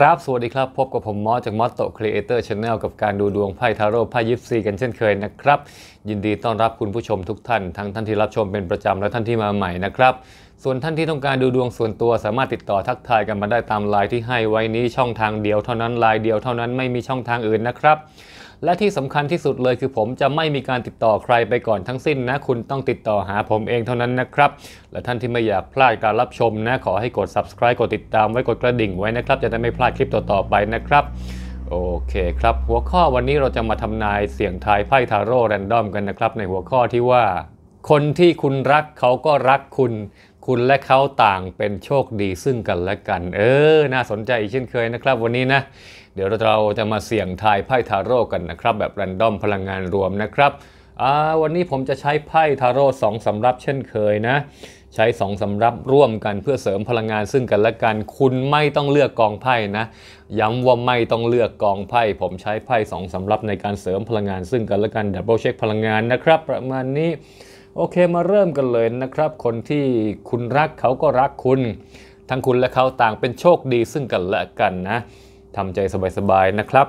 ครับสวัสดีครับ พบกับผมมอสจากมอสโตครีเอเตอร์ชาแนลกับการดูดวงไพ่ทาโร่ไพ่ยิปซีกันเช่นเคยนะครับ ยินดีต้อนรับคุณผู้ชมทุกท่าน ทั้งท่านที่รับชมเป็นประจำและท่านที่มาใหม่นะครับ ส่วนท่านที่ต้องการดูดวงส่วนตัวสามารถติดต่อทักทายกันมาได้ตามไลน์ที่ให้ไว้นี้ช่องทางเดียวเท่านั้นไลน์เดียวเท่านั้นไม่มีช่องทางอื่นนะครับและที่สำคัญที่สุดเลยคือผมจะไม่มีการติดต่อใครไปก่อนทั้งสิ้นนะ คุณต้องติดต่อหาผมเองเท่านั้นนะครับ และท่านที่ไม่อยากพลาดการรับชมนะ ขอให้กด subscribe กดติดตามไว้กดกระดิ่งไว้นะครับ จะได้ไม่พลาดคลิปต่อๆไปนะครับ โอเคครับหัวข้อวันนี้เราจะมาทำนายเสียงทายไพ่ทาโร่แรนดอมกันนะครับ ในหัวข้อที่ว่า คนที่คุณรักเขาก็รักคุณ คุณและเขาต่างเป็นโชคดีซึ่งกันและกัน เออ น่าสนใจเช่นเคยนะครับ วันนี้นะเดี๋ยวเราจะมาเสี่ยงทายไพ่ทาโร่กันนะครับ แบบแรนดอมพลังงานรวมนะครับวันนี้ผมจะใช้ไพ่ทาโร่สองสำรับเช่นเคยนะ ใช้สองสำรับร่วมกันเพื่อเสริมพลังงานซึ่งกันและกันคุณไม่ต้องเลือกกองไพ่นะย้ำว่าไม่ต้องเลือกกองไพ่ ผมใช้ไพ่สองสำรับในการเสริมพลังงานซึ่งกันและกันดับเบิลเช็คพลังงานนะครับ ประมาณนี้โอเคมาเริ่มกันเลยนะครับ คนที่คุณรักเขาก็รักคุณ ทั้งคุณและเขาต่างเป็นโชคดีซึ่งกันและกันนะทำใจสบาย ๆ นะครับ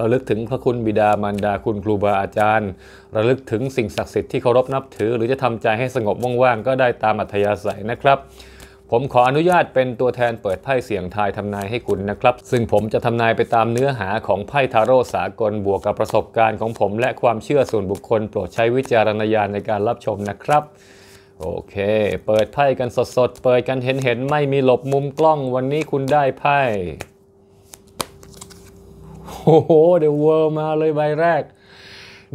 ระลึกถึงพระคุณบิดามารดาคุณครูบาอาจารย์ ระลึกถึงสิ่งศักดิ์สิทธิ์ที่เคารพนับถือหรือจะทำใจให้สงบว่างๆก็ได้ตามอัธยาศัยนะครับ ผมขออนุญาตเป็นตัวแทนเปิดไพ่เสียงทายทำนายให้คุณนะครับ ซึ่งผมจะทำนายไปตามเนื้อหาของไพ่ทาโร่สากลบวกกับประสบการณ์ของผมและความเชื่อส่วนบุคคลโปรดใช้วิจารณญาณในการรับชมนะครับ โอเค เปิดไพ่กันสดๆ เปิดกันเห็นๆไม่มีหลบมุมกล้องวันนี้คุณได้ไพ่โอหเดอะเวิลด์มาเลยใบแรก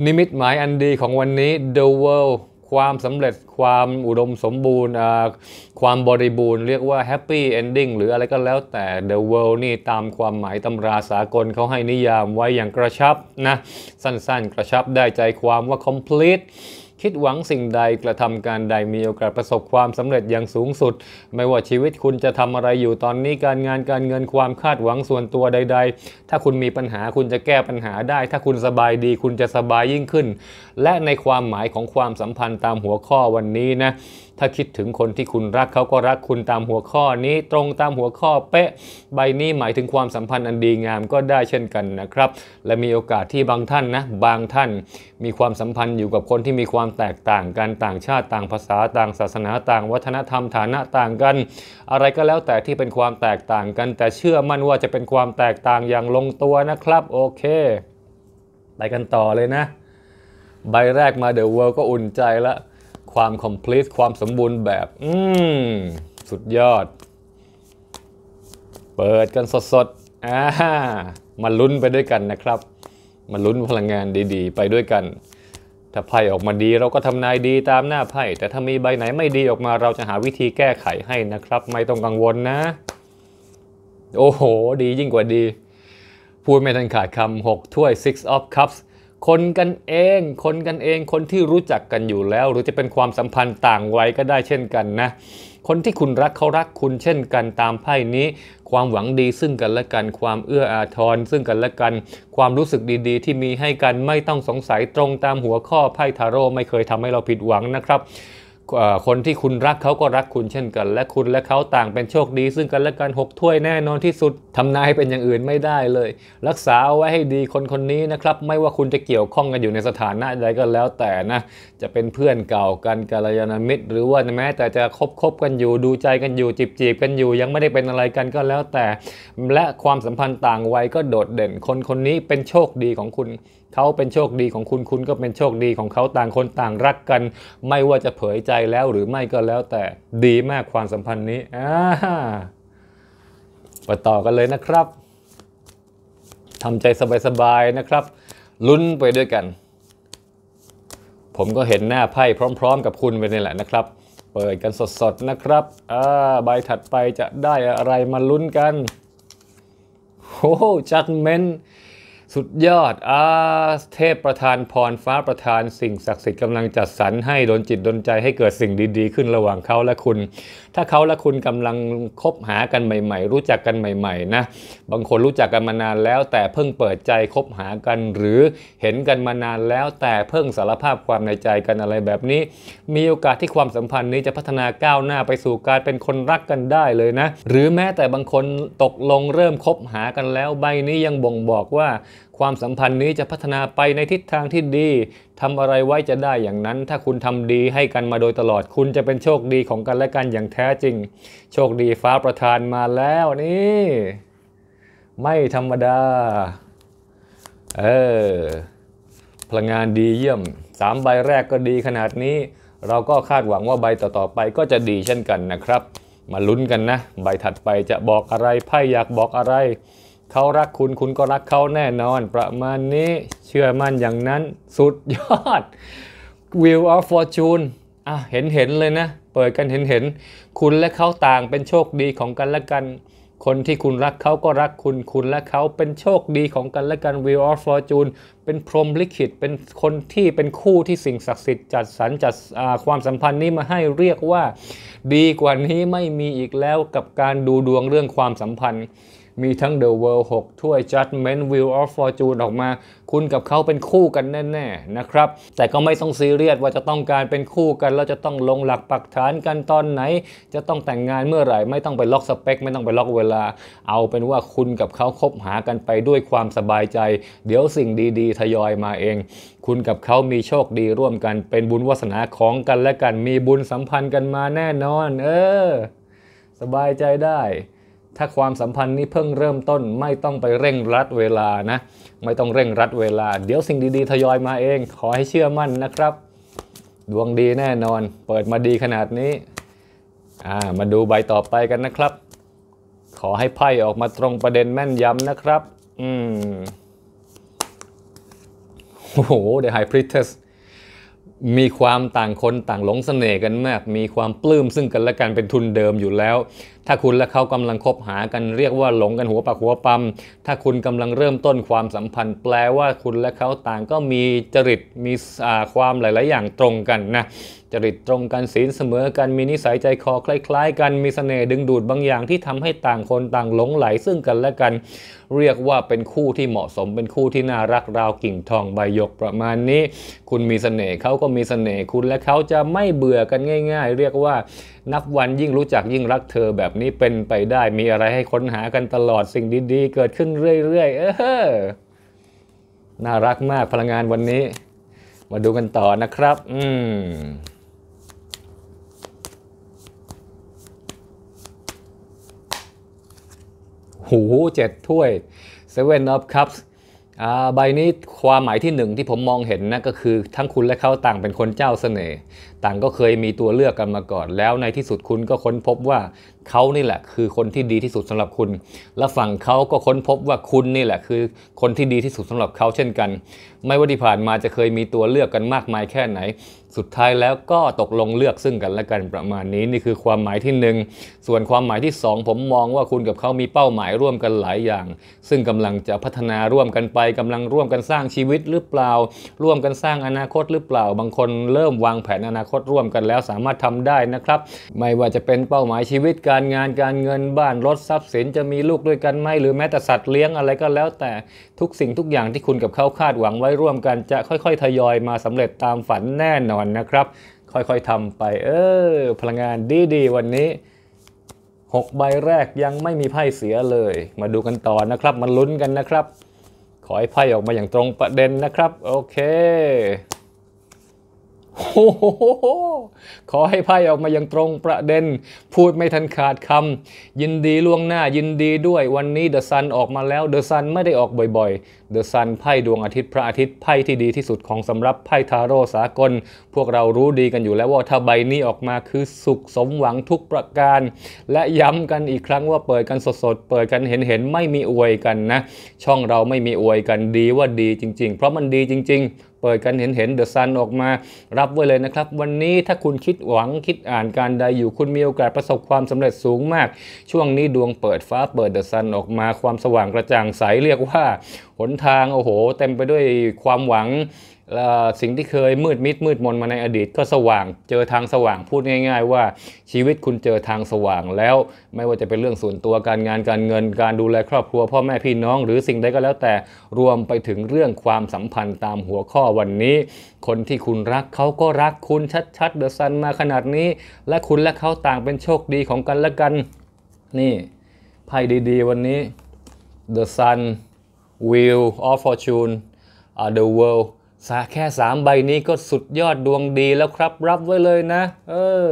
นิมิตหมายอันดีของวันนี้เดอะเวิลด์ความสำเร็จความอุดมสมบูรณ์ ความบริบูรณ์ เรียกว่าแฮปปี้เอนดิ้งหรืออะไรก็แล้วแต่ The World นี่ตามความหมายตำราสากลเขาให้นิยามไว้อย่างกระชับนะสั้นๆกระชับได้ใจความว่า complete คิดหวังสิ่งใดกระทำการใดมีโอกาสประสบความสำเร็จอย่างสูงสุด ไม่ว่าชีวิตคุณจะทำอะไรอยู่ตอนนี้การงานการเงินความคาดหวังส่วนตัวใดๆ ถ้าคุณมีปัญหาคุณจะแก้ปัญหาได้ ถ้าคุณสบายดีคุณจะสบายยิ่งขึ้น และในความหมายของความสัมพันธ์ตามหัวข้อวันนี้นะถ้าคิดถึงคนที่คุณรักเขาก็รักคุณตามหัวข้อนี้ตรงตามหัวข้อเป๊ะ ใบนี้หมายถึงความสัมพันธ์อันดีงามก็ได้เช่นกันนะครับ และมีโอกาสที่บางท่านนะ บางท่านมีความสัมพันธ์อยู่กับคนที่มีความแตกต่างกันต่างชาติต่างภาษาต่าง ศาสนาต่าง วัฒนธรรมฐานะต่างกัน อะไรก็แล้วแต่ที่เป็นความแตกต่างกัน แต่เชื่อมั่นว่าจะเป็นความแตกต่างอย่างลงตัวนะครับโอเคไปกันต่อเลยนะ ใบแรกมาเดอะเวิลด์ก็อุ่นใจแล้วความ complete ความสมบูรณ์แบบ อืมสุดยอด เปิดกันสดๆอ่ามาลุ้นไปด้วยกันนะครับ มาลุ้นพลังงานดีๆ ไปด้วยกัน ถ้าไพ่ออกมาดีเราก็ทำนายดีตามหน้าไพ่ แต่ถ้ามีใบไหนไม่ดีออกมาเราจะหาวิธีแก้ไขให้นะครับ ไม่ต้องกังวลนะ โอ้โห ดียิ่งกว่าดี พูดไม่ทันขาดคำ6ถ้วย six of cups คนกันเอง คนกันเอง คนที่รู้จักกันอยู่แล้ว หรือจะเป็นความสัมพันธ์ต่างวัยก็ได้เช่นกันนะ คนที่คุณรักเขารักคุณเช่นกันตามไพ่นี้ ความหวังดีซึ่งกันและกันความเอื้ออาทรซึ่งกันและกันความรู้สึกดีๆที่มีให้กันไม่ต้องสงสัยตรงตามหัวข้อไพ่ทาโร่ไม่เคยทำให้เราผิดหวังนะครับคนที่คุณรักเขาก็รักคุณเช่นกัน และคุณและเขาต่างเป็นโชคดี ซึ่งกันและกันหกถ้วยแน่นอนที่สุดทำนายเป็นอย่างอื่นไม่ได้เลย รักษาเอาไว้ให้ดีคนคนนี้นะครับ ไม่ว่าคุณจะเกี่ยวข้องกันอยู่ในสถานะใดก็แล้วแต่นะ จะเป็นเพื่อนเก่า กันกัลยาณมิตร หรือว่าแม้ แต่จะคบคบกันอยู่ดูใจกันอยู่จีบจีบกันอยู่ยังไม่ได้เป็นอะไรกันก็แล้วแต่และความสัมพันธ์ต่างวัยก็โดดเด่น คนคนนี้เป็นโชคดีของคุณเขาเป็นโชคดีของคุณคุณก็เป็นโชคดีของเขาต่างคนต่างรักกัน ไม่ว่าจะเผยใจแล้วหรือไม่ก็แล้วแต่ดีมากความสัมพันธ์นี้อ่าไปต่อกันเลยนะครับทำใจสบาย ๆ นะครับ ลุ้นไปด้วยกัน ผมก็เห็นหน้าไพ่พร้อม ๆ กับคุณไปนี่แหละนะครับ เปิดกันสด ๆ นะครับอ่าใบถัดไปจะได้อะไรมาลุ้นกันโอ้จัดเมนสุดยอดอาเทพประธานพรฟ้าประธานสิ่งศักดิ์สิทธิ์กำลังจัดสรรให้ดนจิตดนใจให้เกิดสิ่งดีๆขึ้นระหว่างเขาและคุณ ถ้าเขาและคุณกำลังคบหากันใหม่ ๆ รู้จักกันใหม่ๆนะบางคนรู้จักกันมานานแล้ว แต่เพิ่งเปิดใจคบหากันหรือเห็นกันมานานแล้ว แต่เพิ่งสารภาพความในใจกันอะไรแบบนี้ มีโอกาสที่ความสัมพันธ์นี้จะพัฒนาก้าวหน้าไปสู่การเป็นคนรักกันได้เลยนะ หรือแม้แต่บางคนตกลงเริ่มคบหากันแล้วใบนี้ยังบ่งบอกว่าความสัมพันธ์นี้จะพัฒนาไปในทิศทางที่ดีทำอะไรไว้จะได้อย่างนั้น ถ้าคุณทำดีให้กันมาโดยตลอด คุณจะเป็นโชคดีของกันและกันอย่างแท้จริง โชคดีฟ้าประทานมาแล้วนี่ ไม่ธรรมดา เออพลังงานดีเยี่ยมสามใบแรกก็ดีขนาดนี้ เราก็คาดหวังว่าใบต่อๆไปก็จะดีเช่นกันนะครับ มาลุ้นกันนะ ใบถัดไปจะบอกอะไร ไพ่อยากบอกอะไรเขารักคุณ คุณก็รักเขาแน่นอน ประมาณนี้เชื่อมั่นอย่างนั้น สุดยอด Wheel of Fortune อ่ะเห็นเห็นเลยนะ เปิดกันเห็นเห็นคุณและเขาต่างเป็นโชคดีของกันและกัน คนที่คุณรักเขาก็รักคุณ คุณและเขาเป็นโชคดีของกันและกัน Wheel of Fortune เป็นพรหมลิขิตเป็นคนที่เป็นคู่ที่สิ่งศักดิ์สิทธิ์จัดสรรจัดความสัมพันธ์นี้มาให้เรียกว่า ดีกว่านี้ไม่มีอีกแล้วกับการดูดวงเรื่องความสัมพันธ์มีทั้ง The World 6ถ้วย Judgment Wheel of Fortune ออกมา คุณกับเขาเป็นคู่กันแน่ ๆ นะครับ แต่ก็ไม่ต้องซีเรียสว่าจะต้องการเป็นคู่กัน แล้วจะต้องลงหลักปักฐานกันตอนไหน จะต้องแต่งงานเมื่อไหร่ ไม่ต้องไปล็อกสเปค ไม่ต้องไปล็อกเวลา เอาเป็นว่าคุณกับเขาคบหากันไปด้วยความสบายใจ เดี๋ยวสิ่งดี ๆ ทยอยมาเอง คุณกับเขามีโชคดีร่วมกันเป็นบุญวาสนาของกันและกันมีบุญสัมพันธ์กันมาแน่นอน เออ สบายใจได้ถ้าความสัมพันธ์นี้เพิ่งเริ่มต้นไม่ต้องไปเร่งรัดเวลานะ ไม่ต้องเร่งรัดเวลา เดี๋ยวสิ่งดี ๆ ทยอยมาเอง ขอให้เชื่อมั่นนะครับ ดวงดีแน่นอน เปิดมาดีขนาดนี้ามาดูใบต่อไปกันนะครับ ขอให้ไพ่ออกมาตรงประเด็นแม่นยำนะครับอืมโอ้โหเด e h ร g h p r i e มีความต่างคนต่างหลงสเสน่ห์กันมาก มีความปลื้มซึ่งกันและกันเป็นทุนเดิมอยู่แล้วถ้าคุณและเขากำลังคบหากันเรียกว่าหลงกันหัวปากหัวปั๊มถ้าคุณกำลังเริ่มต้นความสัมพันธ์ แปลว่าคุณและเขาต่างก็มีจริตมีความหลาย ๆ อย่างตรงกันนะจริตตรงกันศีลเสมอกันมีนิสัยใจคอคล้ายๆ กันมีสเสน่ห์ดึงดูดบางอย่างที่ทำให้ต่างคนต่างหลงไหลซึ่งกันและกันเรียกว่าเป็นคู่ที่เหมาะสมเป็นคู่ที่น่ารักราวกิ่งทองใบหยกประมาณนี้ คุณมีสเสน่ห์เขาก็มีสเสน่ห์คุณและเขาจะไม่เบื่อกันง่าย ๆ เรียกว่านับวันยิ่งรู้จักยิ่งรักเธอแบบบบนี้เป็นไปได้มีอะไรให้ค้นหากันตลอดสิ่งดี ๆ เกิดขึ้นเรื่อยๆเออน่ารักมากพลังงานวันนี้ มาดูกันต่อนะครับ อืมหูเจ็ดถ้วย Seven of Cups ใบนี้ความหมายที่หนึ่งที่ผมมองเห็นนะ ก็คือทั้งคุณและเขาต่างเป็นคนเจ้าเสน่ห์ต่างก็เคยมีตัวเลือกกันมาก่อน แล้วในที่สุดคุณก็ค้นพบว่าเขานี่แหละคือคนที่ดีที่สุดสำหรับคุณ และฝั่งเขาก็ค้นพบว่าคุณนี่แหละคือคนที่ดีที่สุดสำหรับเขาเช่นกัน ไม่ว่าที่ผ่านมาจะเคยมีตัวเลือกกันมากมายแค่ไหน สุดท้ายแล้วก็ตกลงเลือกซึ่งกันและกันประมาณนี้นี่คือความหมายที่ 1 ส่วนความหมายที่ 2 ผมมองว่าคุณกับเขามีเป้าหมายร่วมกันหลายอย่าง ซึ่งกำลังจะพัฒนาร่วมกันไปกำลังร่วมกันสร้างชีวิตหรือเปล่า ร่วมกันสร้างอนาคตหรือเปล่า บางคนเริ่มวางแผนอนาคตร่วมกันแล้วสามารถทำได้นะครับ ไม่ว่าจะเป็นเป้าหมายชีวิตกัรการงานการเงินบ้านรถทรัพย์สินจะมีลูกด้วยกันไหมหรือแม้แต่สัตว์เลี้ยงอะไรก็แล้ว แต่ทุกสิ่งทุกอย่างที่คุณกับเขาคาดหวังไว้ร่วมกันจะค่อยๆ ทยอยมาสำเร็จตามฝันแน่นอนนะครับ ค่อย ๆทำไป เออ พลังงานดีๆ วันนี้ 6 ใบแรกยังไม่มีไพ่เสียเลย มาดูกันต่อนะครับมันลุ้นกันนะครับ ขอให้ไพ่ออกมาอย่างตรงประเด็นนะครับ โอเคโอ้โหขอให้ไพ่ออกมาอย่างตรงประเด็น พูดไม่ทันขาดคำยินดีล่วงหน้ายินดีด้วยวันนี้เดอะซันออกมาแล้วเดอะซันไม่ได้ออกบ่อยๆเดอะซันไพ่ดวงอาทิตย์พระอาทิตย์ไพ่ที่ดีที่สุดของสำรับไพ่ทาโร่สากล พวกเรารู้ดีกันอยู่แล้วว่า ถ้าใบนี้ออกมาคือสุขสมหวังทุกประการ และย้ำกันอีกครั้งว่าเปิดกันสดๆเปิดกันเห็นๆไม่มีอวยกันนะ ช่องเราไม่มีอวยกันดีว่าดีจริงๆ เพราะมันดีจริง ๆเปิดกันเห็นเห็นเดอะซันออกมารับไว้เลยนะครับ วันนี้ถ้าคุณคิดหวังคิดอ่านการใดอยู่คุณมีโอกาสประสบความสำเร็จสูงมาก ช่วงนี้ดวงเปิดฟ้าเปิดเดอะซันออกมาความสว่างกระจ่างใส เรียกว่า หนทางโอ้โห เต็มไปด้วยความหวังสิ่งที่เคยมืดมิดมืดมนมาในอดีตก็สว่างเจอทางสว่างพูดง่ายๆว่าชีวิตคุณเจอทางสว่างแล้วไม่ว่าจะเป็นเรื่องส่วนตัวการงานการเงินการดูแลครอบครัวพ่อแม่พี่น้อง หรือสิ่งใดก็แล้วแต่รวมไปถึงเรื่องความสัมพันธ์ตามหัวข้อวันนี้ คนที่คุณรักเขาก็รักคุณชัดๆเดอะซันมาขนาดนี้ และคุณและเขาต่างเป็นโชคดีของกันและกันนี่ไพ่ดี ๆ วันนี้ The Sun Wheel of Fortune uh, The World สาแค่สามใบนี้ก็สุดยอดดวงดีแล้วครับ รับไว้เลยนะเออ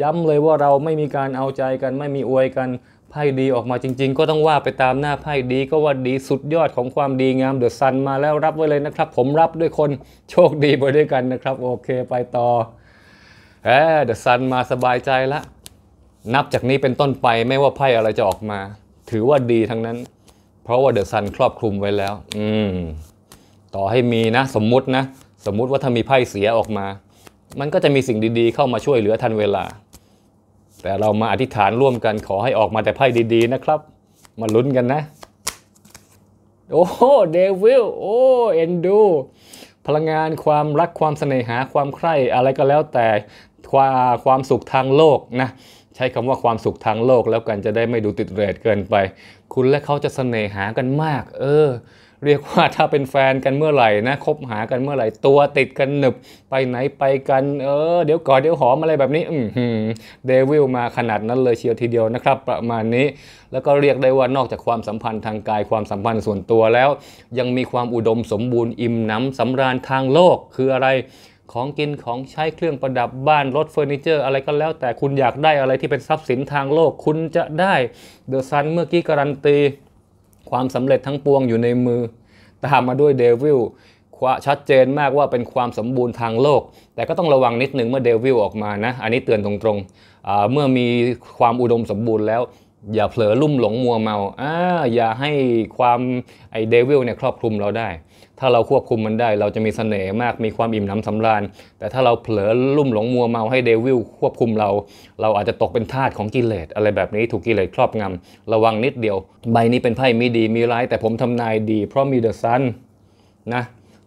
ย้ำเลยว่าเราไม่มีการเอาใจกัน ไม่มีอวยกันไพ่ดีออกมาจริง ๆ ก็ต้องว่าไปตามหน้าไพ่ดีก็ว่าดีสุดยอดของความดีงามเดือดซันมาแล้วรับไว้เลยนะครับ ผมรับด้วยคนโชคดีไปด้วยกันนะครับ โอเคไปต่อแหมเดือดซันมาสบายใจละนับจากนี้เป็นต้นไปไม่ว่าไพ่อะไรจะออกมา ถือว่าดีทั้งนั้น เพราะว่าเดือดซันครอบคลุมไว้แล้ว อืมต่อให้มีนะสมมุตินะสมมุติว่าถ้ามีไพ่เสียออกมา มันก็จะมีสิ่งดีๆเข้ามาช่วยเหลือทันเวลา แต่เรามาอธิษฐานร่วมกันขอให้ออกมาแต่ไพ่ดีๆนะครับ มาลุ้นกันนะโอ้เดวิลโอ้เอนดูพลังงานความรักความเสน่หาความใคร่อะไรก็แล้วแต่ความความสุขทางโลกนะ ใช้คำว่าความสุขทางโลกแล้วกันจะได้ไม่ดูติดเรทเกินไป คุณและเขาจะเสน่หากันมาก เออเรียกว่าถ้าเป็นแฟนกันเมื่อไหร่นะ คบหากันเมื่อไหร่ตัวติดกันหนึบไปไหนไปกัน เออ เดี๋ยวกอดเดี๋ยวหอมอะไรแบบนี้ อืมเดวิลมาขนาดนั้นเลยเชียวทีเดียวนะครับประมาณนี้แล้วก็เรียกได้ว่านอกจากความสัมพันธ์ทางกายความสัมพันธ์ส่วนตัวแล้ว ยังมีความอุดมสมบูรณ์อิ่มหนำสำราญทางโลกคืออะไรของกินของใช้เครื่องประดับบ้านรถเฟอร์นิเจอร์อะไรก็แล้ว แต่คุณอยากได้อะไรที่เป็นทรัพย์สินทางโลกคุณจะได้เดอะซันเมื่อกี้การันตีความสำเร็จทั้งปวงอยู่ในมือ ตามมาด้วยเดวิลชัดเจนมากว่าเป็นความสมบูรณ์ทางโลก แต่ก็ต้องระวังนิดนึงเมื่อเดวิลออกมานะ อันนี้เตือนตรงๆเมื่อมีความอุดมสมบูรณ์แล้ว อย่าเผลอลุ่มหลงมัวเมาออย่าให้ความไอเดวิลเนี่ยครอบคลุมเราได้ถ้าเราควบคุมมันได้ เราจะมีสเสน่ห์มากมีความอิ่มหนำสำราญ แต่ถ้าเราเผลอลุ่มหลงมัวเมาให้เดวิลควบคุมเรา เราอาจจะตกเป็นทาสของกิเลส อะไรแบบนี้ถูกกิเลสครอบงำระวังนิดเดียว ใบนี้เป็นไพ่มีดีมีร้าย แต่ผมทำนายดี เพราะมีเดอะซันนะ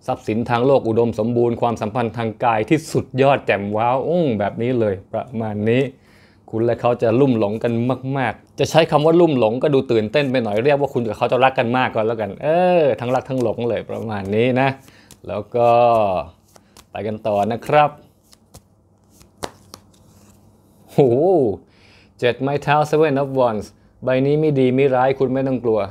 ทรัพย์สินทางโลกอุดมสมบูรณ์ความสัมพันธ์ทางกายที่สุดยอดแจ่มว้าวอุ้งแบบนี้เลยประมาณนี้คุณและเขาจะลุ่มหลงกันมาก ๆ จะใช้คำว่าลุ่มหลงก็ดูตื่นเต้นไปหน่อยเรียกว่าคุณกับเขาจะรักกันมากก่อนแล้วกัน เออ ทั้งรักทั้งหลงเลยประมาณนี้นะ แล้วก็ ไปกันต่อนะครับโหเจ็ดไม้เท้าเซเว่นออฟวอนส์ใบนี้ไม่ดีไม่ร้ายคุณไม่ต้องกลัว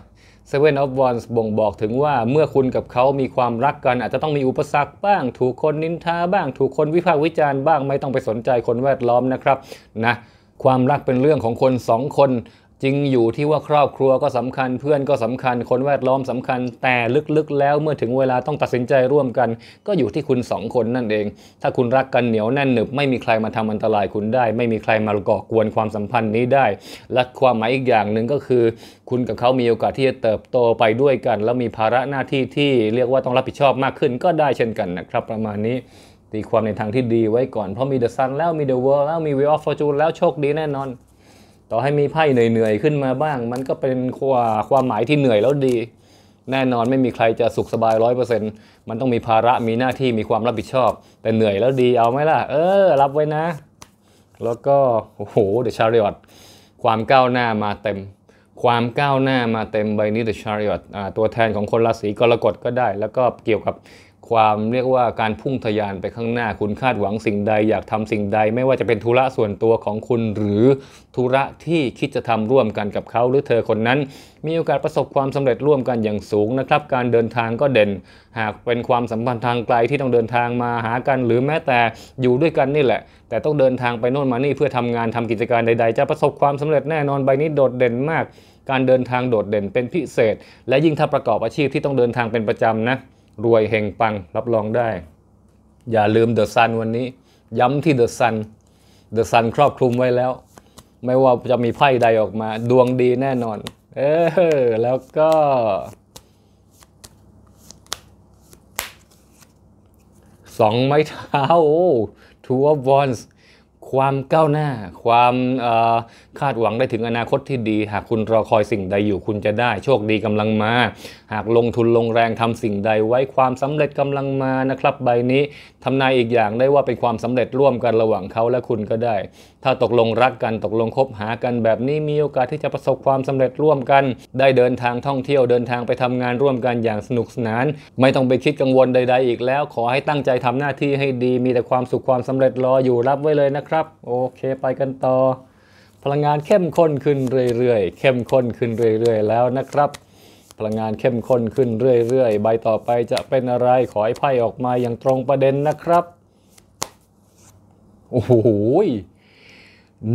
เซเว่นออฟวอนส์บ่งบอกถึงว่าเมื่อคุณกับเขามีความรักกัน อาจจะต้องมีอุปสรรคบ้าง ถูกคนนินทาบ้าง ถูกคนวิพากษ์วิจารณ์บ้าง ไม่ต้องไปสนใจคนแวดล้อมนะครับนะความรักเป็นเรื่องของคนสองคน จริงอยู่ที่ว่าครอบครัวก็สำคัญเพื่อนก็สำคัญคนแวดล้อมสำคัญ แต่ลึกๆแล้วเมื่อถึงเวลาต้องตัดสินใจร่วมกัน ก็อยู่ที่คุณสองคนนั่นเอง ถ้าคุณรักกันเหนียวแน่นหนึบไม่มีใครมาทำอันตรายคุณได้ ไม่มีใครมาก่อกวนความสัมพันธ์นี้ได้ และความหมายอีกอย่างหนึ่งก็คือคุณกับเขามีโอกาสที่จะเติบโตไปด้วยกัน แล้วมีภาระหน้าที่ที่เรียกว่าต้องรับผิดชอบมากขึ้นก็ได้เช่นกันนะครับ ประมาณนี้ตีความในทางที่ดีไว้ก่อน เพราะมีเดอะซันแล้วมีเดอะเวิร์แล้วมีวีออฟฟอร์จูนแล้วโชคดีแน่นอน ต่อให้มีไพ่เหนื่อยๆ ขึ้นมาบ้าง มันก็เป็นความความหมายที่เหนื่อยแล้วดี แน่นอนไม่มีใครจะสุขสบายร้อยเปอร์เซ็นต์มันต้องมีภาระมีหน้าที่มีความรับผิดชอบ แต่เหนื่อยแล้วดีเอาไหมล่ะ เออ รับไว้นะ แล้วก็โอ้โหเดอะชาริออตความก้าวหน้ามาเต็มความก้าวหน้ามาเต็มใบนี้ดอะชาริออตตัวแทนของคนราศีกรกฎก็ได้ แล้วก็เกี่ยวกับความเรียกว่าการพุ่งทยานไปข้างหน้า คุณคาดหวังสิ่งใดอยากทำสิ่งใด ไม่ว่าจะเป็นธุระส่วนตัวของคุณหรือธุระที่คิดจะทำร่วมกันกับเขาหรือเธอคนนั้น มีโอกาสประสบความสำเร็จร่วมกันอย่างสูงนะครับ การเดินทางก็เด่น หากเป็นความสัมพันธ์ทางไกลที่ต้องเดินทางมาหากัน หรือแม้แต่อยู่ด้วยกันนี่แหละ แต่ต้องเดินทางไปโน่นมานี่เพื่อทำงานทำกิจการใด ๆ จะประสบความสำเร็จแน่นอนใบนี้โดดเด่นมาก การเดินทางโดดเด่น เป็นพิเศษ และยิ่งถ้าประกอบอาชีพที่ต้องเดินทางเป็นประจำนะรวยเฮงปังรับรองได้ อย่าลืมเดอะซันวันนี้ ย้ำที่เดอะซันเดอะซันครอบคลุมไว้แล้ว ไม่ว่าจะมีไพ่ใดออกมา ดวงดีแน่นอน เออแล้วก็สองไม้เท้า two of wands ความก้าวหน้า ความคาดหวังได้ถึงอนาคตที่ดี หากคุณรอคอยสิ่งใดอยู่คุณจะได้ โชคดีกำลังมา หากลงทุนลงแรงทำสิ่งใด ไว้ความสำเร็จกำลังมานะครับ ใบนี้ ทำนายอีกอย่างได้ว่าเป็นความสำเร็จร่วมกันระหว่างเขาและคุณก็ได้ ถ้าตกลงรักกันตกลงคบหากันแบบนี้มีโอกาสที่จะประสบความสำเร็จร่วมกัน ได้เดินทางท่องเที่ยวเดินทางไปทำงานร่วมกันอย่างสนุกสนาน ไม่ต้องไปคิดกังวลใด ๆอีก แล้ว ขอให้ตั้งใจทำหน้าที่ให้ดี มีแต่ความสุขความสำเร็จรออยู่รับไว้เลยนะครับ โอเคไปกันต่อพลังงานเข้มข้นขึ้นเรื่อยๆ เข้มข้นขึ้นเรื่อยๆ แล้วนะครับ พลังงานเข้มข้นขึ้นเรื่อยๆ ใบต่อไปจะเป็นอะไร ขอให้ไพ่ออกมาอย่างตรงประเด็นนะครับ โอ้โห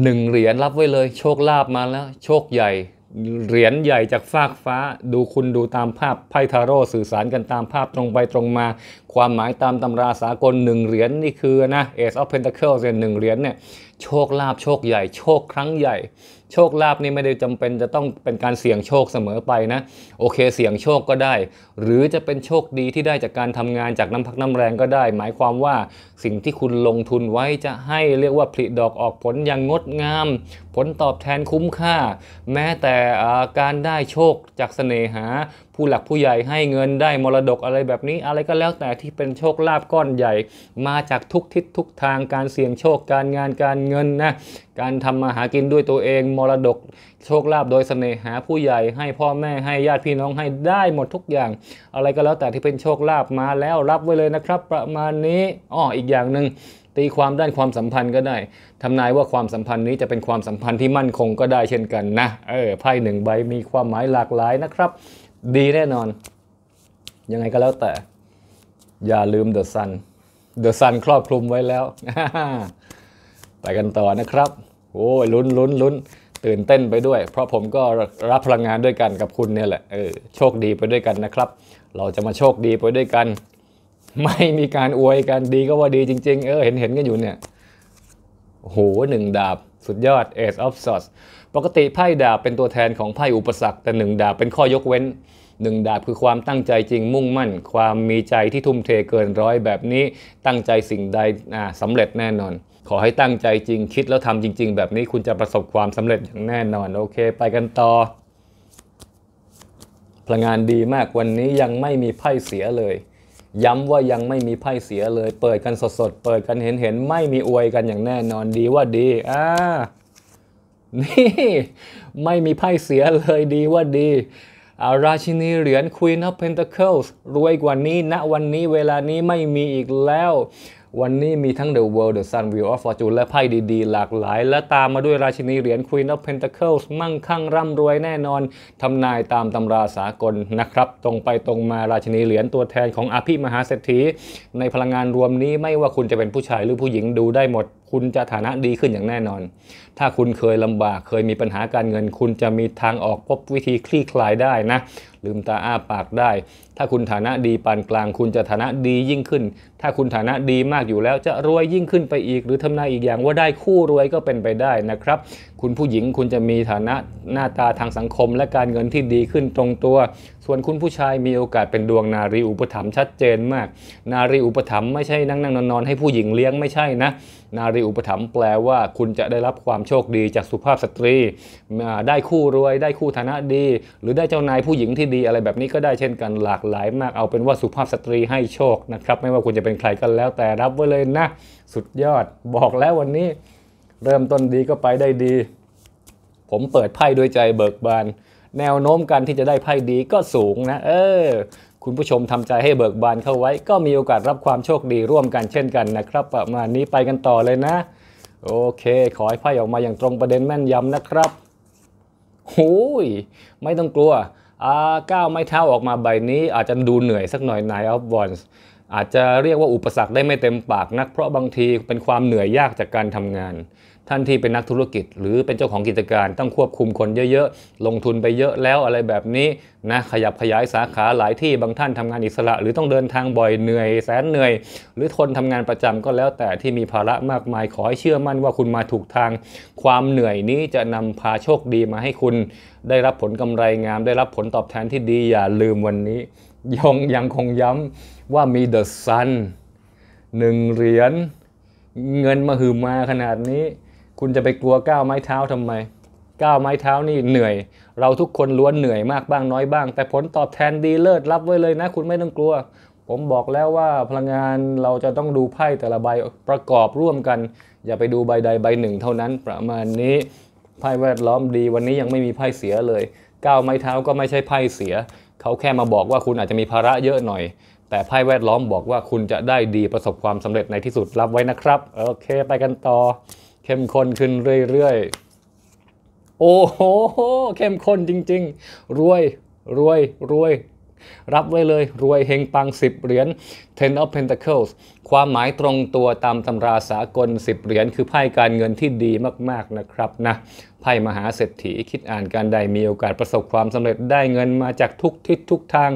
หนึ่งเหรียญรับไว้เลย โชคลาภมาแล้ว โชคใหญ่เหรียญใหญ่จากฟากฟ้าดูคุณดูตามภาพไพ่ทาโร่สื่อสารกันตามภาพตรงไปตรงมา ความหมายตามตำราสากลหนึ่งเหรียญนนี่คือนะเอสออฟเพนทาเคิลเนหนึ่งเหรียญเนี่ยโชคลาภโชคใหญ่โชคครั้งใหญ่ โชคลาภนี่ไม่ได้จำเป็นจะต้องเป็นการเสี่ยงโชคเสมอไปนะ โอเคเสี่ยงโชคก็ได้ หรือจะเป็นโชคดีที่ได้จากการทำงานจากน้ำพักน้ำแรงก็ได้ หมายความว่าสิ่งที่คุณลงทุนไว้จะให้เรียกว่าผลิดอกออกผลอย่างงดงามผลตอบแทนคุ้มค่า แม้แต่การได้โชคจากเสน่หา ผู้หลักผู้ใหญ่ให้เงินได้มรดกอะไรแบบนี้ อะไรก็แล้วแต่ที่เป็นโชคลาภก้อนใหญ่ มาจากทุกทิศทุกทางการเสี่ยงโชคการงานการเงินนะการทำมาหากินด้วยตัวเอง มรดกโชคลาภโดยเสน่หาผู้ใหญ่ให้พ่อแม่ให้ญาติพี่น้องให้ได้หมดทุกอย่าง อะไรก็แล้วแต่ที่เป็นโชคลาภมาแล้วรับไว้เลยนะครับ ประมาณนี้อ้ออีกอย่างหนึ่งตีความด้านความสัมพันธ์ก็ได้ ทำนายว่าความสัมพันธ์นี้จะเป็นความสัมพันธ์ที่มั่นคงก็ได้เช่นกันนะ เออ ไพ่หนึ่งใบมีความหมายหลากหลายนะครับ ดีแน่นอน ยังไงก็แล้วแต่ อย่าลืมเดอะซันเดอะซันครอบคลุมไว้แล้ว ไปกันต่อนะครับโอ้ยลุ้นลุ้นลุ้นตื่นเต้นไปด้วย เพราะผมก็รับพลังงานด้วยกันกับคุณเนี่ยแหละ เออ โชคดีไปด้วยกันนะครับ เราจะมาโชคดีไปด้วยกันไม่มีการอวยกันดีก็ว่าดีจริงๆ เออ เห็นเห็นกันอยู่เนี่ยโหหนึ่งดาบ สุดยอด Ace of Swords ปกติไพ่ดาบเป็นตัวแทนของไพ่อุปสรรคแต่หนึ่งดาบเป็นข้อยกเว้นหนึ่งดาบคือความตั้งใจจริงมุ่งมั่น ความมีใจที่ทุ่มเทเกินร้อยแบบนี้ตั้งใจสิ่งใดสำเร็จแน่นอน ขอให้ตั้งใจจริงคิดแล้วทำจริง ๆ แบบนี้คุณจะประสบความสำเร็จอย่างแน่นอนโอเค ไปกันต่อพลังงานดีมากวันนี้ยังไม่มีไพ่เสียเลยย้ำว่ายังไม่มีไพ่เสียเลย เปิดกันสดๆ เปิดกันเห็นๆ ไม่มีอวยกันอย่างแน่นอนดีว่าดี อ่า นี่ ไม่มีไพ่เสียเลยดีว่าดีอาราชินีเหรียญ Queen of Pentacles รวยกว่านี้ณนะวันนี้เวลานี้ไม่มีอีกแล้ววันนี้มีทั้ง The World The Sun Wheel of Fortune และไพ่ดีๆ หลากหลาย และตามมาด้วยราชินีเหรียญ Queen of Pentacles มั่งคั่งร่ำรวยแน่นอน ทำนายตามตำราสากลนะครับ ตรงไปตรงมาราชินีเหรียญตัวแทนของอภิมหาเศรษฐีในพลังงานรวมนี้ไม่ว่าคุณจะเป็นผู้ชายหรือผู้หญิงดูได้หมดคุณจะฐานะดีขึ้นอย่างแน่นอน ถ้าคุณเคยลำบากเคยมีปัญหาการเงิน คุณจะมีทางออกพบวิธีคลี่คลายได้นะลืมตาอ้าปากได้ ถ้าคุณฐานะดีปานกลาง คุณจะฐานะดียิ่งขึ้น ถ้าคุณฐานะดีมากอยู่แล้วจะรวยยิ่งขึ้นไปอีก หรือทำนายอีกอย่างว่าได้คู่รวยก็เป็นไปได้นะครับ คุณผู้หญิงคุณจะมีฐานะหน้าตาทางสังคมและการเงินที่ดีขึ้นตรงตัว ส่วนคุณผู้ชายมีโอกาสเป็นดวงนารีอุปถัมภ์ชัดเจนมาก นารีอุปถัมภ์ไม่ใช่นั่งนั่งนอนนอนให้ผู้หญิงเลี้ยงไม่ใช่นะนารีีอุปถัมภ์แปลว่าคุณจะได้รับความโชคดี จากสุภาพสตรี ได้คู่รวย ได้คู่ฐานะดี หรือได้เจ้านายผู้หญิงที่ดีอะไรแบบนี้ก็ได้เช่นกัน หลากหลายมากเอาเป็นว่าสุภาพสตรีให้โชคนะครับไม่ว่าคุณจะเป็นใครก็แล้ว แต่รับไว้เลยนะ สุดยอด บอกแล้ววันนี้ เริ่มต้นดีก็ไปได้ดี ผมเปิดไพ่ด้วยใจเบิกบาน แนวโน้มการที่จะได้ไพ่ดีก็สูงนะเออคุณผู้ชมทำใจให้เบิกบานเข้าไว้ ก็มีโอกาสรับความโชคดีร่วมกันเช่นกันนะครับประมาณนี้ไปกันต่อเลยนะ โอเค ขอให้ไพ่ออกมาอย่างตรงประเด็นแม่นยำนะครับ หูยไม่ต้องกลัวอ่าก้าวไม่เท่าออกมาใบนี้อาจจะดูเหนื่อยสักหน่อยนายออฟบอลอาจจะเรียกว่าอุปสรรคได้ไม่เต็มปากนักเพราะบางทีเป็นความเหนื่อยยากจากการทำงานท่านที่เป็นนักธุรกิจหรือเป็นเจ้าของกิจการต้องควบคุมคนเยอะๆ ลงทุนไปเยอะแล้วอะไรแบบนี้นะ ขยับขยายสาขาหลายที่บางท่านทำงานอิสระหรือต้องเดินทางบ่อยเหนื่อยแสนเหนื่อย หรือทนทำงานประจำก็แล้วแต่ที่มีภาระมากมายขอให้เชื่อมั่นว่าคุณมาถูกทางความเหนื่อยนี้จะนำพาโชคดีมาให้คุณได้รับผลกำไรงามได้รับผลตอบแทนที่ดีอย่าลืมวันนี้ยงยังคงย้ำว่ามีเดอะซันหนึ่งเหรียญเงินมาหืมมาขนาดนี้คุณจะไปกลัวก้าวไม้เท้าทำไม ก้าวไม้เท้านี่เหนื่อย เราทุกคนล้วนเหนื่อยมากบ้างน้อยบ้าง แต่ผลตอบแทนดีเลิศรับไว้เลยนะคุณไม่ต้องกลัว ผมบอกแล้วว่าพลังงานเราจะต้องดูไพ่แต่ละใบประกอบร่วมกัน อย่าไปดูใบใดใบหนึ่ง เท่านั้นประมาณนี้ไพ่แวดล้อมดีวันนี้ยังไม่มีไพ่เสียเลยก้าวไม้เท้าก็ไม่ใช่ไพ่เสีย เขาแค่มาบอกว่าคุณอาจจะมีภาระเยอะหน่อย แต่ไพ่แวดล้อมบอกว่าคุณจะได้ดีประสบความสำเร็จในที่สุดรับไว้นะครับโอเคไปกันต่อเข้มข้นขึ้นเรื่อยๆ โอ้โหเข้มข้นจริงๆ รวยรวยรวย รับไว้เลยรวยเฮงปัง10 เหรียญ Ten of Pentacles ความหมายตรงตัวตามตำราสากล10เหรียญคือไพ่การเงินที่ดีมากๆนะครับนะไพ่มหาเศรษฐีคิดอ่านการใดมีโอกาสประสบความสำเร็จได้เงินมาจากทุกทิศทุกทาง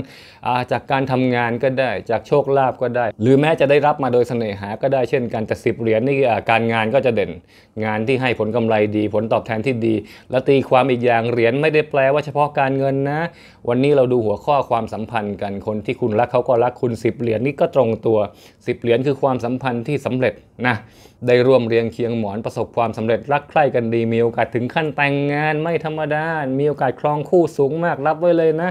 าจากการทำงานก็ได้จากโชคลาภก็ได้ หรือแม้จะได้รับมาโดยเสน่หาก็ได้เช่นกันแต่สิบเหรียญนี่การงานก็จะเด่นงานที่ให้ผลกำไรดีผลตอบแทนที่ดี และตีความอีกอย่างเหรียญไม่ได้แปลว่าเฉพาะการเงินนะ วันนี้เราดูหัวข้อความสัมพันธ์กันคนที่คุณรักเขาก็รักคุณสิบเหรียญนี่ก็ตรงตัวสิบเหรียญคือความสัมพันธ์ที่สำเร็จนะ ได้ร่วมเรียงเคียงหมอนประสบความสำเร็จรักใคร่กันดีมีโอกาสถึงขั้นแต่งงานไม่ธรรมดามีโอกาสครองคู่สูงมากรับไว้เลยนะ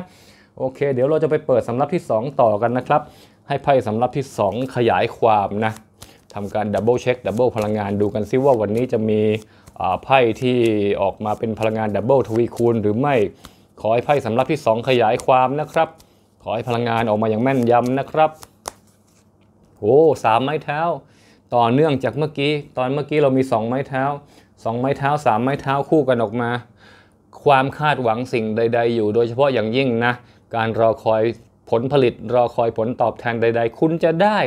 โอเค เดี๋ยวเราจะไปเปิดสำรับที่ 2 ต่อกันนะครับ ให้ไพ่สำรับที่ 2 ขยายความนะทำการดับเบิลเช็คดับเบิลพลังงานดูกันซิว่าวันนี้จะมีไพ่ที่ออกมาเป็นพลังงานดับเบิลทวีคูณหรือไม่ขอให้ไพ่สำรับที่ 2 ขยายความนะครับ ขอให้พลังงานออกมาอย่างแม่นยำนะครับโอ้สามไม้เท้า ต่อเนื่องจากเมื่อกี้ ตอนเมื่อกี้เรามี 2 ไม้เท้า2ไม้เท้า3ไม้เท้าคู่กันออกมา ความคาดหวังสิ่งใด ๆ อยู่โดยเฉพาะอย่างยิ่งนะ การรอคอยผลผลิต รอคอยผลตอบแทนใดๆ คุณจะได้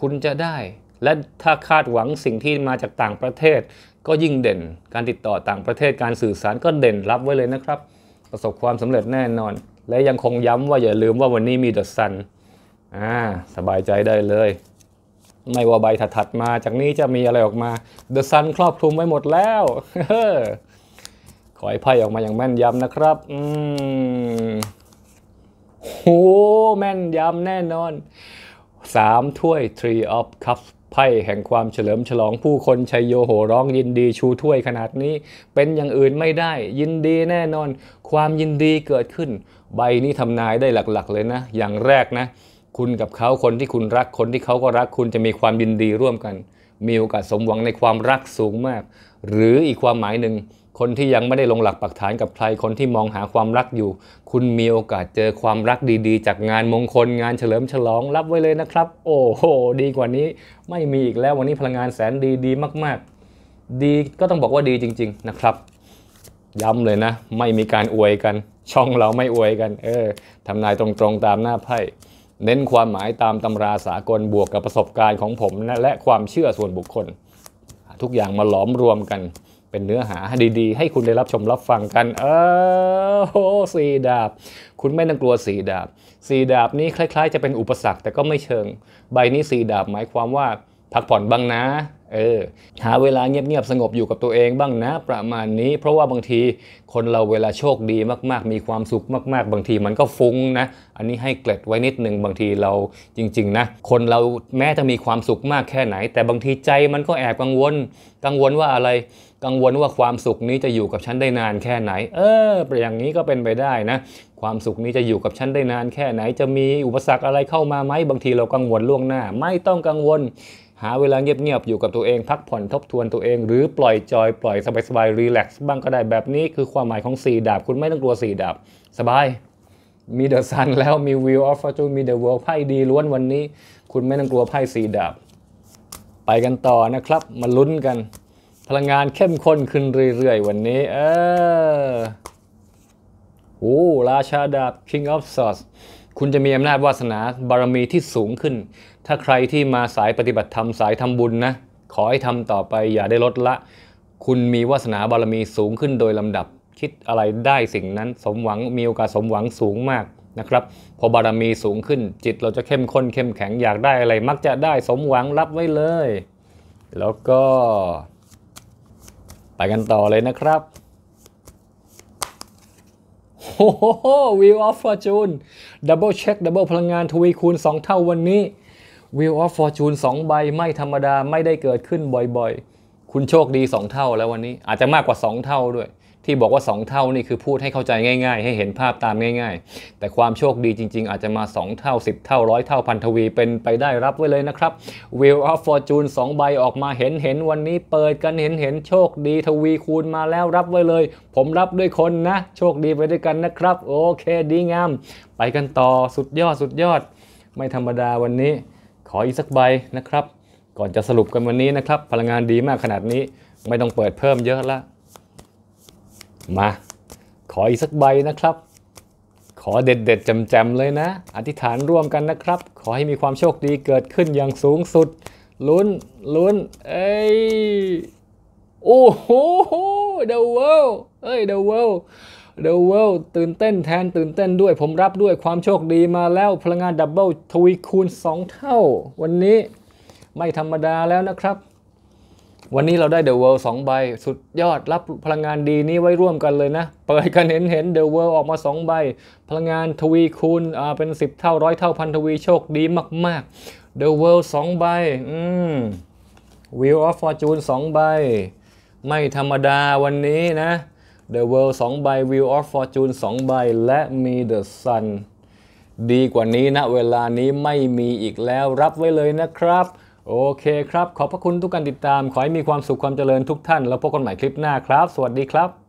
คุณจะได้ และถ้าคาดหวังสิ่งที่มาจากต่างประเทศก็ยิ่งเด่น การติดต่อต่างประเทศการสื่อสารก็เด่นรับไว้เลยนะครับ ประสบความสำเร็จแน่นอน และยังคงย้ำว่าอย่าลืมว่าวันนี้มีเดอะซันอ่า สบายใจได้เลย ไม่ว่าใบถัดๆมาจากนี้จะมีอะไรออกมาเดอะซันครอบคลุมไว้หมดแล้วขอให้ไพ่ออกมาอย่างแม่นยำนะครับอืมโหแม่นยำแน่นอนสามถ้วย Tree of Cups ไพ่แห่งความเฉลิมฉลองผู้คนชัยโยโหร้องยินดีชูถ้วยขนาดนี้ เป็นอย่างอื่นไม่ได้ยินดีแน่นอน ความยินดีเกิดขึ้น ใบนี้ทำนายได้หลักๆเลยนะ อย่างแรกนะคุณกับเขาคนที่คุณรักคนที่เขาก็รัก คุณจะมีความยินดีร่วมกัน มีโอกาสสมหวังในความรักสูงมาก หรืออีกความหมายหนึ่งคนที่ยังไม่ได้ลงหลักปักฐานกับใครคนที่มองหาความรักอยู่ คุณมีโอกาสเจอความรักดีๆ จากงานมงคลงานเฉลิมฉลองรับไว้เลยนะครับ โอ้โห ดีกว่านี้ไม่มีอีกแล้ววันนี้พลังงานแสนดีดีมาก ๆ ดีก็ต้องบอกว่าดีจริง ๆนะครับ ย้ำเลยนะ ไม่มีการอวยกัน ช่องเราไม่อวยกัน เออทำนายตรงๆตามหน้าไพ่เน้นความหมายตามตำราสากลบวกกับประสบการณ์ของผม และความเชื่อส่วนบุคคล ทุกอย่างมาหลอมรวมกันเป็นเนื้อหาดีๆ ให้คุณได้รับชมรับฟังกัน เออโหสีดาบ คุณไม่ต้องกลัวสีดาบ สีดาบนี้คล้าย ๆ จะเป็นอุปสรรคแต่ก็ไม่เชิง ใบนี้สีดาบหมายความว่าพักผ่อนบ้างนะ เออ หาเวลาเงียบๆสงบอยู่กับตัวเองบ้างนะ ประมาณนี้ เพราะว่าบางที คนเราเวลาโชคดีมากๆ มีความสุขมากๆ บางทีมันก็ฟุ้งนะ อันนี้ให้เกล็ดไว้นิดนึง บางทีเราจริงๆนะ คนเราแม้จะมีความสุขมากแค่ไหน แต่บางทีใจมันก็แอบกังวล กังวลว่าอะไร กังวลว่าความสุขนี้จะอยู่กับฉันได้นานแค่ไหน เออ อย่างนี้ก็เป็นไปได้นะ ความสุขนี้จะอยู่กับฉันได้นาน แค่ไหน จะมีอุปสรรคอะไรเข้ามาไหมบางทีเรากังวลล่วงหน้า ไม่ต้องกังวลหาเวลาเงียบ ๆ อยู่กับตัวเองพักผ่อนทบทวนตัวเองหรือปล่อย จอย ปล่อย สบาย ๆ รีแลกซ์ บ้างก็ได้แบบนี้คือความหมายของ 4 ดาบ คุณไม่ต้องกลัว 4 ดาบ สบาย มีเดอะซันแล้วมีวิวออฟฟอร์จูนมีเดอะเวิลด์ไพ่ดีล้วนวันนี้ คุณไม่ต้องกลัวไพ่สีดาบ ไปกันต่อนะครับ มาลุ้นกัน พลังงานเข้มข้นขึ้นเรื่อย ๆ วันนี้ เออโอ้ราชาดาบ King of Swords คุณจะมีอำนาจวาสนาบารมีที่สูงขึ้นถ้าใครที่มาสายปฏิบัติธรรม สายทำบุญนะ ขอให้ทำต่อไปอย่าได้ลดละ คุณมีวาสนาบารมีสูงขึ้นโดยลำดับ คิดอะไรได้สิ่งนั้นสมหวังมีโอกาสสมหวังสูงมากนะครับพอบารมีสูงขึ้น จิตเราจะเข้มข้นเข้มแข็งอยากได้อะไร มักจะได้สมหวังรับไว้เลย แล้วก็ ไปกันต่อเลยนะครับโอ้โหวิวออฟฟอร์จูนดับเบิลเช็คดับเบิลพลังงานทวีคูณ2 เท่าวันนี้วิวออฟฟอร์จูนสองใบไม่ธรรมดาไม่ได้เกิดขึ้นบ่อยๆ คุณโชคดี 2 เท่าแล้ววันนี้อาจจะมากกว่า 2 เท่าด้วย ที่บอกว่า 2 เท่านี่คือพูดให้เข้าใจง่ายๆ ให้เห็นภาพตามง่ายๆ แต่ความโชคดีจริงๆ อาจจะมา 2 เท่า10เท่าร้อยเท่าพันทวีเป็นไปได้รับไว้เลยนะครับิวออฟฟอร์จูนสองใบออกมาเห็นเห็นวันนี้เปิดกันเห็นเห็นโชคดีทวีคูณมาแล้วรับไว้เลย ผมรับด้วยคนนะ โชคดีไปด้วยกันนะครับ โอเคดีงาม ไปกันต่อสุดยอดสุดยอด ไม่ธรรมดาวันนี้ขออีกสักใบนะครับ ก่อนจะสรุปกันวันนี้นะครับ พลังงานดีมากขนาดนี้ไม่ต้องเปิดเพิ่มเยอะละ มา ขออีกสักใบนะครับ ขอเด็ดๆจำๆเลยนะ อธิษฐานร่วมกันนะครับ ขอให้มีความโชคดีเกิดขึ้นอย่างสูงสุด ลุ้นลุ้นเอ้ย โอ้โหอะเวิลด์เอ้ยอะเวิลด์เดวเวลตื่นเต้นแทนตื่นเต้นด้วยผมรับด้วยความโชคดีมาแล้วพลังงานดับเบิลทวีคูณ2 เท่า วันนี้ไม่ธรรมดาแล้วนะครับ วันนี้เราได้เดอะเวิลด์สองใบ สุดยอดรับพลังงานดีนี้ไว้ร่วมกันเลยนะ เปิดกันเห็นเห็นเดอะเวิลด์ออกมา 2 ใบ พลังงานทวีคูณเป็น 10เท่าร้อยเท่า พันทวีโชคดีมากๆเดอะเวิลด์สองใบอืมวิวออฟฟอร์จูนสองใบไม่ธรรมดาวันนี้นะ The World 2ใบ Wheel of Fortune 2ใบ และมี The Sun ดีกว่านี้นะ เวลานี้ไม่มีอีกแล้ว รับไว้เลยนะครับ โอเคครับ ขอบพระคุณทุกการติดตาม ขอให้มีความสุข ความเจริญทุกท่าน แล้วพบกันใหม่คลิปหน้าครับ สวัสดีครับ